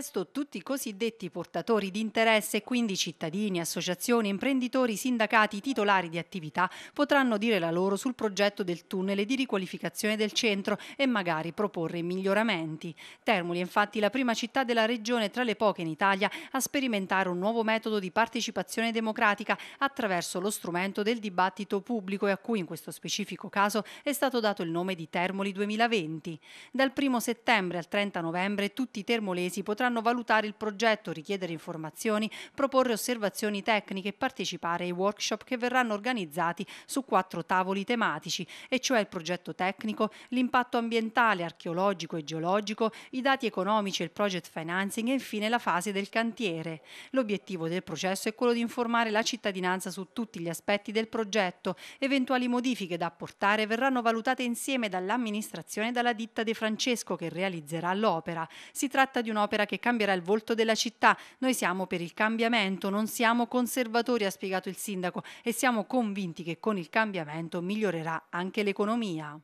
contesto tutti i cosiddetti portatori di interesse, quindi cittadini, associazioni, imprenditori, sindacati, titolari di attività, potranno dire la loro sul progetto del tunnel di riqualificazione del centro e magari proporre miglioramenti. Termoli è infatti la prima città della regione tra le poche in Italia a sperimentare un nuovo metodo di partecipazione democratica attraverso lo strumento del dibattito pubblico e a cui in questo specifico caso è stato dato il nome di Termoli 2020. Dal 1 settembre al 30 novembre tutti i termolesi potranno potranno valutare il progetto, richiedere informazioni, proporre osservazioni tecniche e partecipare ai workshop che verranno organizzati su quattro tavoli tematici, e cioè il progetto tecnico, l'impatto ambientale, archeologico e geologico, i dati economici e il project financing e infine la fase del cantiere. L'obiettivo del processo è quello di informare la cittadinanza su tutti gli aspetti del progetto. Eventuali modifiche da apportare verranno valutate insieme dall'amministrazione e dalla ditta De Francesco che realizzerà l'opera. Si tratta di un'opera che cambierà il volto della città. Noi siamo per il cambiamento, non siamo conservatori, ha spiegato il sindaco, e siamo convinti che con il cambiamento migliorerà anche l'economia.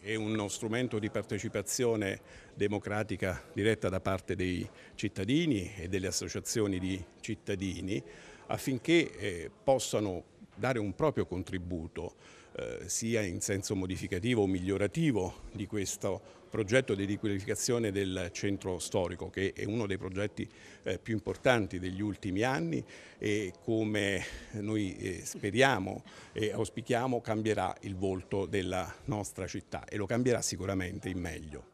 È uno strumento di partecipazione democratica diretta da parte dei cittadini e delle associazioni di cittadini affinché eh, possano dare un proprio contributo eh, sia in senso modificativo o migliorativo di questo progetto di riqualificazione del centro storico che è uno dei progetti eh, più importanti degli ultimi anni e come noi eh, speriamo e auspichiamo cambierà il volto della nostra città e lo cambierà sicuramente in meglio.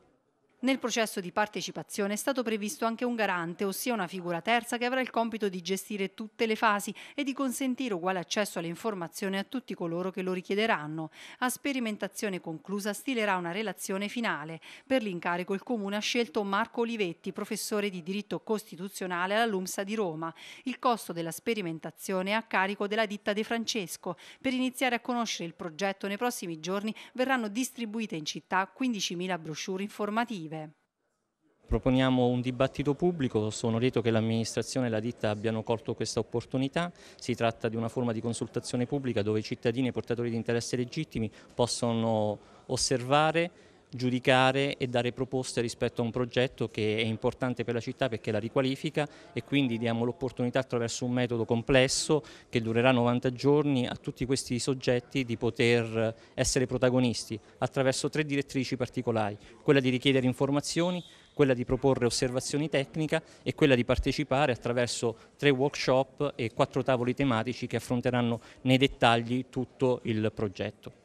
Nel processo di partecipazione è stato previsto anche un garante, ossia una figura terza che avrà il compito di gestire tutte le fasi e di consentire uguale accesso alle informazioni a tutti coloro che lo richiederanno. A sperimentazione conclusa stilerà una relazione finale. Per l'incarico il Comune ha scelto Marco Olivetti, professore di diritto costituzionale alla LUMSA di Roma. Il costo della sperimentazione è a carico della ditta De Francesco. Per iniziare a conoscere il progetto nei prossimi giorni verranno distribuite in città 15.000 brochure informative positive. Proponiamo un dibattito pubblico, sono lieto che l'amministrazione e la ditta abbiano colto questa opportunità, si tratta di una forma di consultazione pubblica dove i cittadini e portatori di interesse legittimi possono osservare giudicare e dare proposte rispetto a un progetto che è importante per la città perché la riqualifica e quindi diamo l'opportunità attraverso un metodo complesso che durerà 90 giorni a tutti questi soggetti di poter essere protagonisti attraverso tre direttrici particolari, quella di richiedere informazioni, quella di proporre osservazioni tecniche e quella di partecipare attraverso tre workshop e quattro tavoli tematici che affronteranno nei dettagli tutto il progetto.